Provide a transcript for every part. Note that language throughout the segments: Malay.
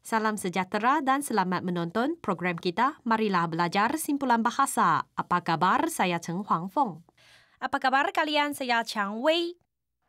Salam sejahtera dan selamat menonton program kita Marilah Belajar Simpulan Bahasa. Apa khabar? Saya Cheng Huang Feng? Apa khabar kalian? Saya Chang Wei.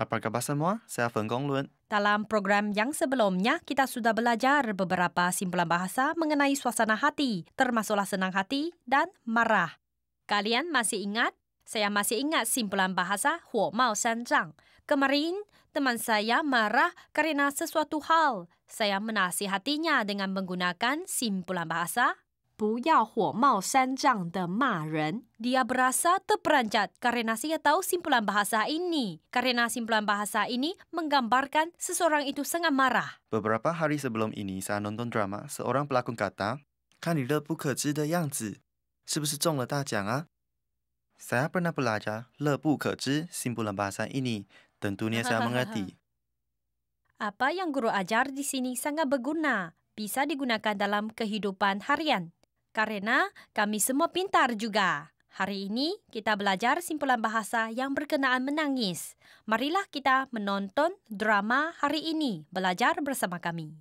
Apa khabar semua? Saya Feng Gong Lun. Dalam program yang sebelumnya, kita sudah belajar beberapa simpulan bahasa mengenai suasana hati, termasuklah senang hati dan marah. Kalian masih ingat? Saya masih ingat simpulan bahasa Huo Mao San Zhang. Kemarin, teman saya marah kerana sesuatu hal. Saya menasihatinya dengan menggunakan simpulan bahasa. Dia berasa terperanjat kerana saya tahu simpulan bahasa ini. Kerana simpulan bahasa ini menggambarkan seseorang itu sangat marah. Beberapa hari sebelum ini saya nonton drama, seorang pelakon kata, Kan Saya pernah belajar le simpulan bahasa ini, tentunya saya mengerti. Apa yang guru ajar di sini sangat berguna. Bisa digunakan dalam kehidupan harian. Karena kami semua pintar juga. Hari ini kita belajar simpulan bahasa yang berkenaan menangis. Marilah kita menonton drama hari ini. Belajar bersama kami.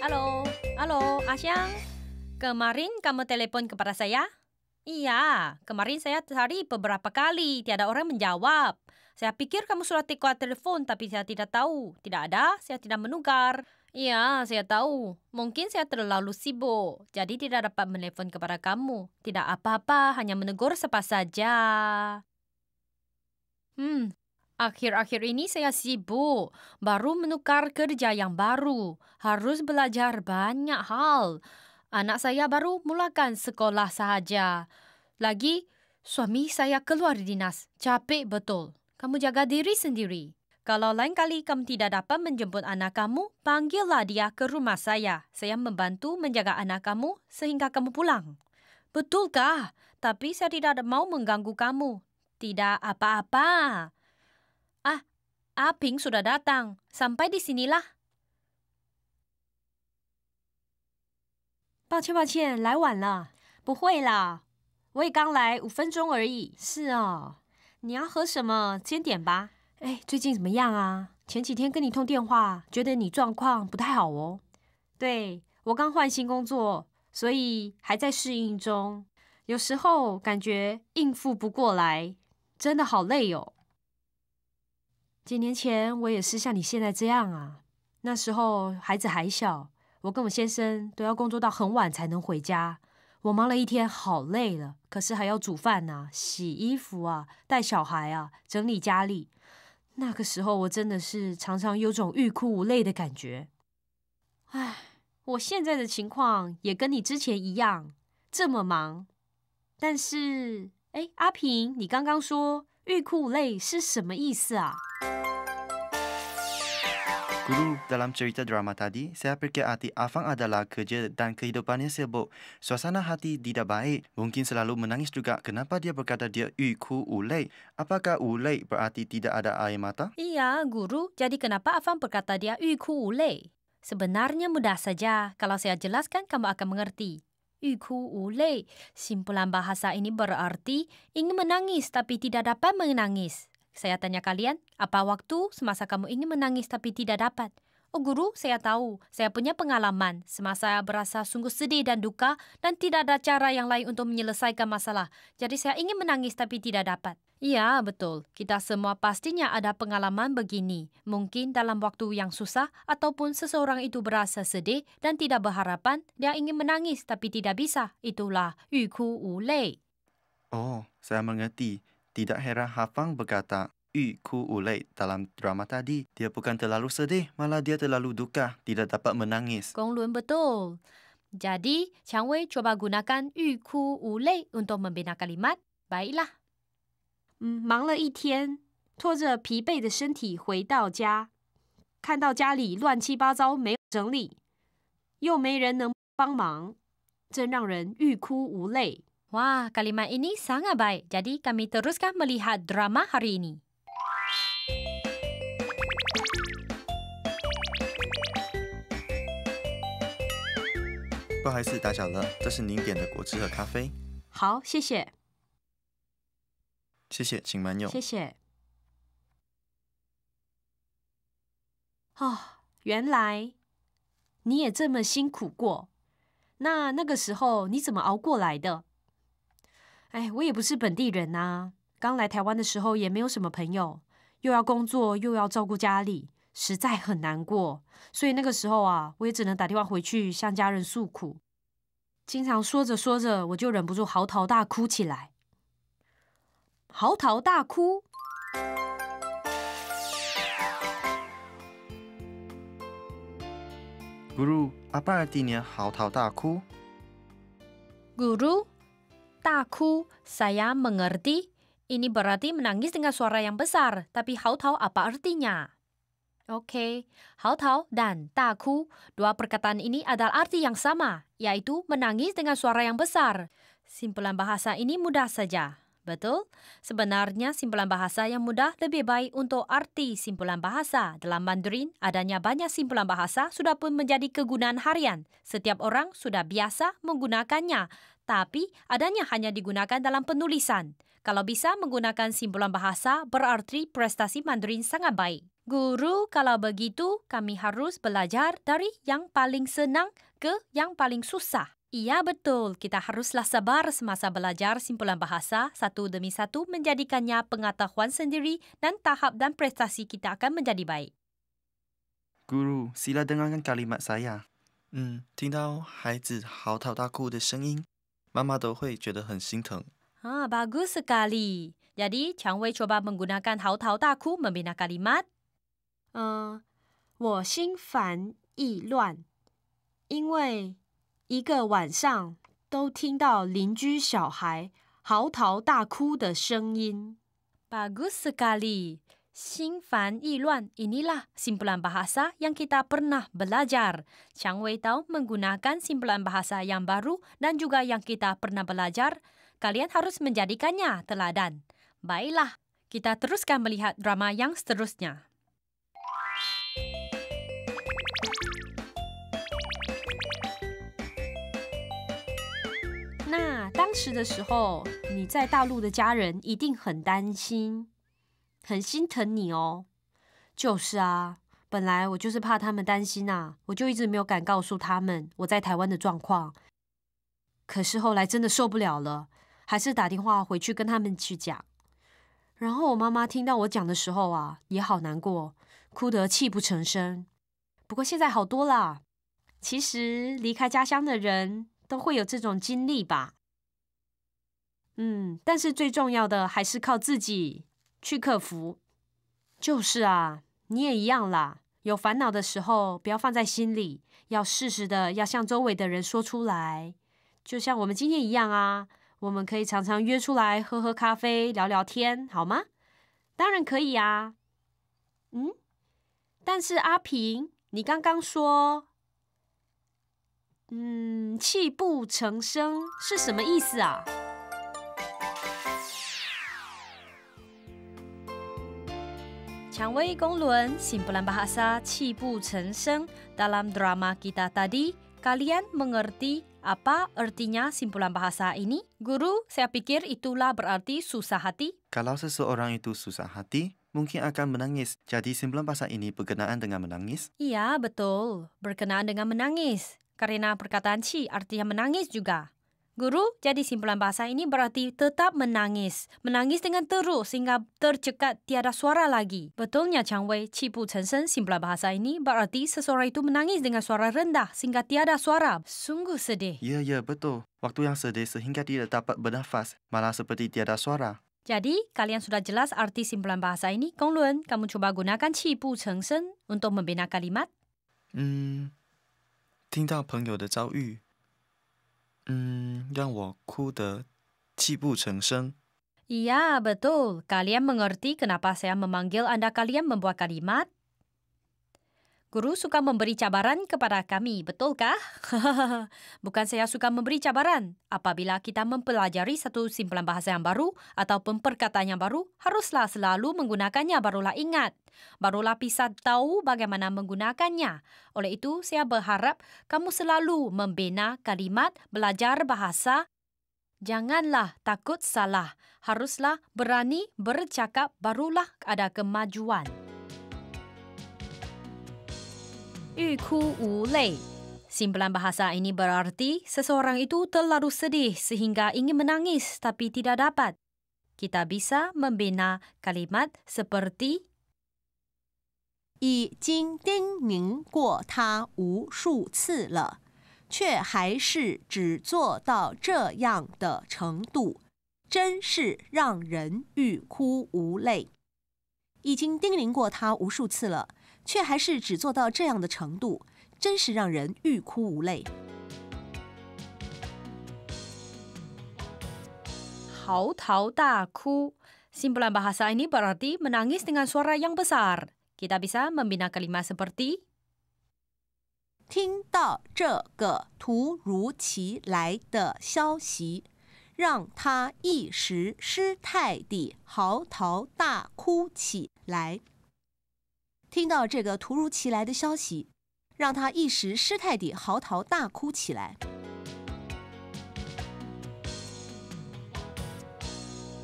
Halo, halo, Asyang. Kemarin kamu telefon kepada saya? Iya, kemarin saya cari beberapa kali, tiada orang menjawab. Saya pikir kamu sudah tiga telefon tapi saya tidak tahu. Tidak ada, saya tidak menukar. Iya, saya tahu. Mungkin saya terlalu sibuk, jadi tidak dapat menelpon kepada kamu. Tidak apa-apa, hanya menegur sepas saja. Hmm, akhir-akhir ini saya sibuk. Baru menukar kerja yang baru. Harus belajar banyak hal. Anak saya baru mulakan sekolah sahaja. Lagi, suami saya keluar dinas. Capek betul. Kamu jaga diri sendiri. Kalau lain kali kamu tidak dapat menjemput anak kamu, panggillah dia ke rumah saya. Saya membantu menjaga anak kamu sehingga kamu pulang. Betulkah? Tapi saya tidak mau mengganggu kamu. Tidak apa-apa. Ah, Aping sudah datang. Sampai di sinilah. 抱歉，抱歉，来晚了。不会啦，我也刚来五分钟而已。是啊，你要喝什么？先点吧。哎，最近怎么样啊？前几天跟你通电话，觉得你状况不太好哦。对，我刚换新工作，所以还在适应中，有时候感觉应付不过来，真的好累哦。几年前我也是像你现在这样啊，那时候孩子还小。我跟我先生都要工作到很晚才能回家，我忙了一天，好累了，可是还要煮饭啊、洗衣服啊、带小孩啊、整理家里。那个时候，我真的是常常有种欲哭无泪的感觉。唉，我现在的情况也跟你之前一样，这么忙。但是，哎，阿平，你刚刚说欲哭无泪是什么意思啊？Guru dalam cerita drama tadi, saya fikir hati Afang adalah kerja dan kehidupannya sibuk. Suasana hati tidak baik. Mungkin selalu menangis juga kenapa dia berkata dia uiku ulek. Apakah ulek berarti tidak ada air mata? Iya, Guru. Jadi kenapa Afang berkata dia uiku ulek? Sebenarnya mudah saja. Kalau saya jelaskan, kamu akan mengerti. Uiku ulek. Simpulan bahasa ini berarti ingin menangis tapi tidak dapat menangis. Saya tanya kalian, apa waktu semasa kamu ingin menangis tapi tidak dapat? Oh guru, saya tahu. Saya punya pengalaman semasa saya berasa sungguh sedih dan duka dan tidak ada cara yang lain untuk menyelesaikan masalah. Jadi saya ingin menangis tapi tidak dapat. Ya, betul. Kita semua pastinya ada pengalaman begini. Mungkin dalam waktu yang susah ataupun seseorang itu berasa sedih dan tidak berharapan, dia ingin menangis tapi tidak bisa. Itulah yu ku wu lei. Oh, saya mengerti. Tidak heran Hafang berkata, Yu Ku Ulei dalam drama tadi, dia bukan terlalu sedih, malah dia terlalu duka, tidak dapat menangis. Gong Lun betul. Jadi, Chang Wei cuba gunakan Yu Ku Ulei untuk membina kalimat. Baiklah. Mm, 忙了一天,拖着疲惫的身体回到家,看到家里乱七八糟没有整理,又没人能帮忙,真让人欲哭无泪。Wah, kalimat ini sangat baik. Jadi kami teruskan melihat drama hari ini. 不好意思打搅了，这是您点的果汁和咖啡。好，谢谢。谢谢，请慢用。谢谢。哦，原来你也这么辛苦过。那那个时候你怎么熬过来的？哎，我也不是本地人呐，刚来台湾的时候也没有什么朋友，又要工作又要照顾家里，实在很难过。所以那个时候啊，我也只能打电话回去向家人诉苦，经常说着说着，我就忍不住嚎啕大哭起来。嚎啕大哭 g u 阿爸第年嚎啕大哭。g u taku saya mengerti. Ini berarti menangis dengan suara yang besar, tapi hao tau apa artinya. Oke, okay. hao dan taku, dua perkataan ini adalah arti yang sama, yaitu menangis dengan suara yang besar. Simpulan bahasa ini mudah saja. Betul? Sebenarnya simpulan bahasa yang mudah lebih baik untuk arti simpulan bahasa. Dalam Mandarin, adanya banyak simpulan bahasa sudah pun menjadi kegunaan harian. Setiap orang sudah biasa menggunakannya, tapi adanya hanya digunakan dalam penulisan. Kalau bisa menggunakan simpulan bahasa berarti prestasi Mandarin sangat baik. Guru, kalau begitu kami harus belajar dari yang paling senang ke yang paling susah. Ya betul, kita haruslah sabar semasa belajar simpulan bahasa satu demi satu menjadikannya pengetahuan sendiri dan tahap dan prestasi kita akan menjadi baik. Guru, sila dengarkan kalimat saya. Hmm, tinggal haizi hao tau taku de sengin, mama do hui jude hen sinteng. Ha, ah, bagus sekali. Jadi, Chang Wei cuba menggunakan hao tau taku membina kalimat. Uh, wo xing fan yi luan. 因为一个晚上都听到邻居小孩嚎啕大哭的声音。Bagus sekali. 心烦意乱，inilah simpulan bahasa yang kita pernah belajar. Chang Wei Tao menggunakan simpulan bahasa yang baru dan juga yang kita pernah belajar. Kalian harus menjadikannya teladan. Baiklah, kita teruskan melihat drama yang seterusnya。那当时的时候，你在大陆的家人一定很担心，很心疼你哦。就是啊，本来我就是怕他们担心啊，我就一直没有敢告诉他们我在台湾的状况。可是后来真的受不了了，还是打电话回去跟他们去讲。然后我妈妈听到我讲的时候啊，也好难过，哭得泣不成声。不过现在好多了。其实离开家乡的人。都会有这种经历吧，嗯，但是最重要的还是靠自己去克服。就是啊，你也一样啦。有烦恼的时候，不要放在心里，要适时的要向周围的人说出来。就像我们今天一样啊，我们可以常常约出来喝喝咖啡，聊聊天，好吗？当然可以啊。嗯，但是阿平，你刚刚说。嗯，泣不成声是什么意思啊？蔷薇公伦新布兰巴哈萨泣不成声，dalam drama kita tadi kalian mengerti apa artinya simpulan bahasa ini? Guru, saya pikir itulah berarti susah hati. Kalau seseorang itu susah hati, mungkin akan menangis. Jadi simpulan bahasa ini berkenaan dengan menangis? Iya, betul. Berkenaan dengan menangis. Karena perkataan chi artinya menangis juga. Guru, jadi simpulan bahasa ini berarti tetap menangis. Menangis dengan teruk sehingga tercekat tiada suara lagi. Betulnya Chang Wei, Chi bu Chen Sen, simpulan bahasa ini berarti seseorang itu menangis dengan suara rendah sehingga tiada suara. Sungguh sedih. Ya, ya, betul. Waktu yang sedih sehingga tidak dapat bernafas, malah seperti tiada suara. Jadi, kalian sudah jelas arti simpulan bahasa ini? Kong Lun, kamu cuba gunakan Chi bu Chen Sen untuk membina kalimat? Hmm, 听到朋友的遭遇，嗯，让我哭得泣不成声。Ya, betul. Kalian mengerti kenapa saya memanggil anda? Kalian membuat kalimat. Guru suka memberi cabaran kepada kami, betulkah? Bukan saya suka memberi cabaran. Apabila kita mempelajari satu simpulan bahasa yang baru atau perkataan yang baru, haruslah selalu menggunakannya barulah ingat. Barulah pisat tahu bagaimana menggunakannya. Oleh itu, saya berharap kamu selalu membina kalimat belajar bahasa. Janganlah takut salah. Haruslah berani bercakap barulah ada kemajuan. 欲哭无泪，simpan bahasa ini berarti seseorang itu terlalu sedih sehingga ingin menangis tapi tidak dapat. kita bisa membina kalimat seperti 已经叮咛过他无数次了，却还是只做到这样的程度，真是让人欲哭无泪。已经叮咛过他无数次了。却还是只做到这样的程度，真是让人欲哭无泪。Hao t k s i m p u l a n bahasa ini b e r m r t i menangis dengan suara yang besar。kita bisa membina kalimah seperti 听到这个突如其来的消息，让他一时失态地嚎啕大哭起来。听到这个突如其来的消息，让他一时失态地嚎啕大哭起来，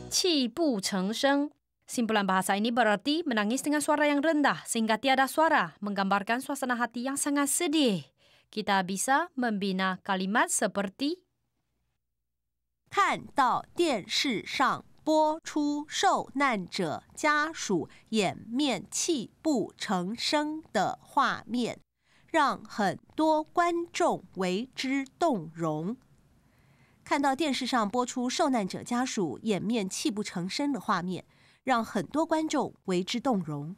泣不成声。s i m u l a n bahasa ini bermerti menangis dengan suara yang rendah sehingga tiada suara，menggambarkan suasana hati yang sangat sedih。kita bisa membina kalimat seperti 看到电视上。播出受难者家属掩面泣不成声的画面，让很多观众为之动容。看到电视上播出受难者家属掩面泣不成声的画面，让很多观众为之动容。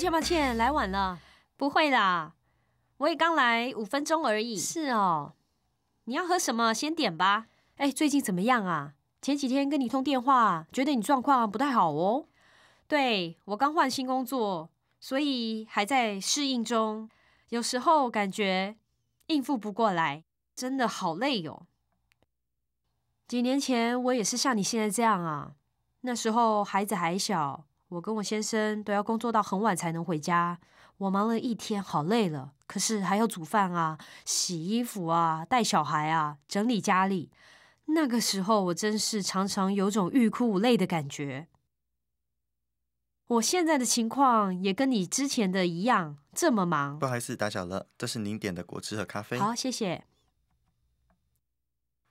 抱歉，抱歉，来晚了。不会啦，我也刚来五分钟而已。是哦，你要喝什么？先点吧。哎，最近怎么样啊？前几天跟你通电话，觉得你状况不太好哦。对，我刚换新工作，所以还在适应中，有时候感觉应付不过来，真的好累哟。几年前我也是像你现在这样啊，那时候孩子还小。我跟我先生都要工作到很晚才能回家，我忙了一天，好累了，可是还要煮饭啊、洗衣服啊、带小孩啊、整理家里。那个时候，我真是常常有种欲哭无泪的感觉。我现在的情况也跟你之前的一样，这么忙。不好意思打扰了，这是您点的果汁和咖啡。好，谢谢，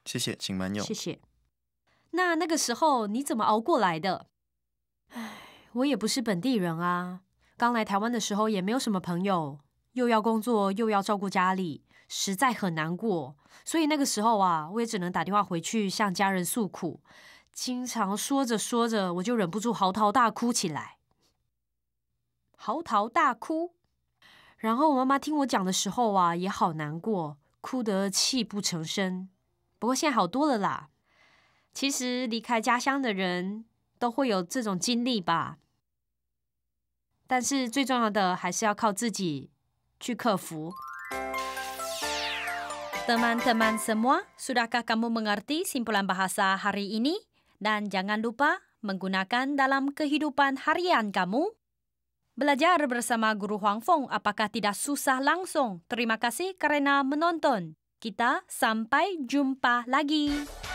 谢谢，请慢用。谢谢。那那个时候你怎么熬过来的？唉。我也不是本地人啊，刚来台湾的时候也没有什么朋友，又要工作又要照顾家里，实在很难过。所以那个时候啊，我也只能打电话回去向家人诉苦，经常说着说着，我就忍不住嚎啕大哭起来，嚎啕大哭。然后我妈妈听我讲的时候啊，也好难过，哭得泣不成声。不过现在好多了啦。其实离开家乡的人。都会有这种经历吧。但是最重要的还是要靠自己去克服。Teman-teman semua, sudahkah kamu mengerti simpulan bahasa hari ini? Dan jangan lupa menggunakan dalam kehidupan harian kamu. Belajar bersama Guru Huang Feng apakah tidak susah langsung? Terima kasih kerana menonton. Kita sampai jumpa lagi.